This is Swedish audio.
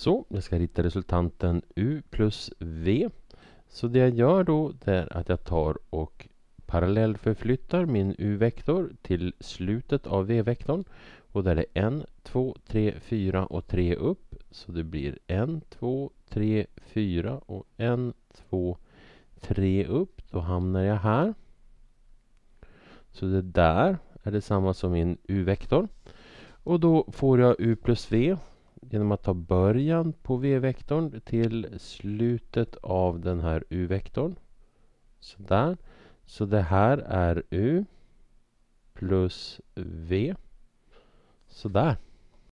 Så, jag ska rita resultanten U plus V. Så det jag gör då det är att jag tar och parallellförflyttar min U-vektor till slutet av V-vektorn. Och där är 1, 2, 3, 4 och 3 upp. Så det blir 1, 2, 3, 4 och 1, 2, 3 upp. Då hamnar jag här. Så det där är detsamma som min U-vektor. Och då får jag U plus V genom att ta början på v-vektorn till slutet av den här u-vektorn. Sådär. Så det här är u plus v. Sådär.